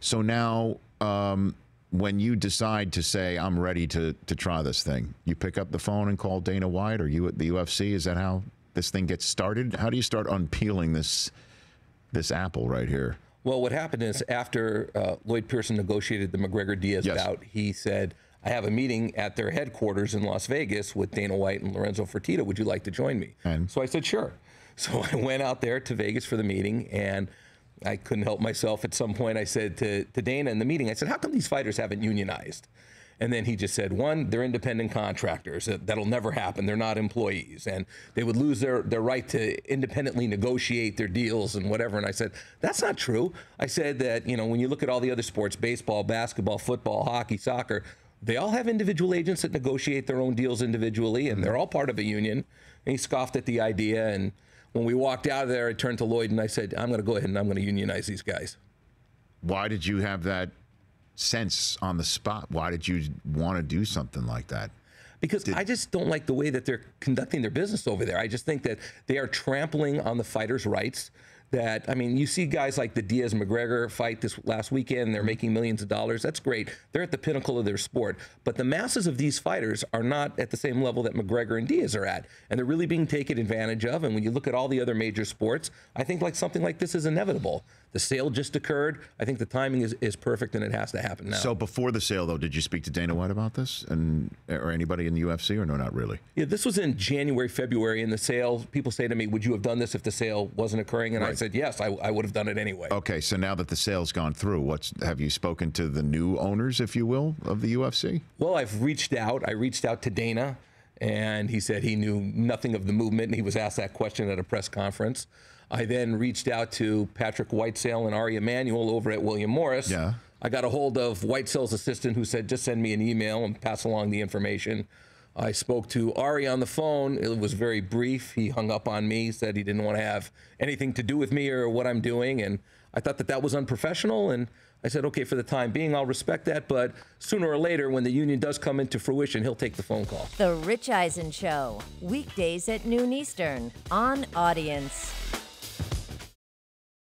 So now, um, when you decide to say, I'm ready to, to try this thing, you pick up the phone and call Dana White or you at the UFC? Is that how this thing gets started? How do you start unpeeling this, this apple right here? Well, what happened is after uh, Lloyd Pearson negotiated the McGregor Diaz yes. bout, he said, I have a meeting at their headquarters in Las Vegas with Dana White and Lorenzo Fertitta. Would you like to join me? And so I said, sure. So I went out there to Vegas for the meeting, and I couldn't help myself. At some point, I said to, to Dana in the meeting, I said, How come these fighters haven't unionized? And then he just said, one, they're independent contractors. That'll never happen. They're not employees. And they would lose their, their right to independently negotiate their deals and whatever. And I said, that's not true. I said that, you know, when you look at all the other sports baseball, basketball, football, hockey, soccer they all have individual agents that negotiate their own deals individually and they're all part of a union. And he scoffed at the idea and when we walked out of there, I turned to Lloyd and I said, I'm going to go ahead and I'm going to unionize these guys. Why did you have that sense on the spot? Why did you want to do something like that? Because did I just don't like the way that they're conducting their business over there. I just think that they are trampling on the fighters' rights that I mean, you see guys like the Diaz McGregor fight this last weekend, they're mm-hmm. making millions of dollars. That's great. They're at the pinnacle of their sport. But the masses of these fighters are not at the same level that McGregor and Diaz are at. And they're really being taken advantage of. And when you look at all the other major sports, I think like something like this is inevitable. The sale just occurred. I think the timing is, is perfect and it has to happen now. So before the sale though, did you speak to Dana White about this and or anybody in the UFC or no not really? Yeah, this was in January, February in the sale. People say to me, Would you have done this if the sale wasn't occurring? And right. I said, yes, I, I would have done it anyway. Okay, so now that the sale's gone through, what's have you spoken to the new owners, if you will, of the UFC? Well, I've reached out. I reached out to Dana, and he said he knew nothing of the movement, and he was asked that question at a press conference. I then reached out to Patrick Whitesale and Ari Emanuel over at William Morris. Yeah. I got a hold of Whitesale's assistant who said, just send me an email and pass along the information. I spoke to Ari on the phone. It was very brief. He hung up on me, said he didn't want to have anything to do with me or what I'm doing. And I thought that that was unprofessional. And I said, okay, for the time being, I'll respect that. But sooner or later, when the union does come into fruition, he'll take the phone call. The Rich Eisen Show, weekdays at noon Eastern on Audience.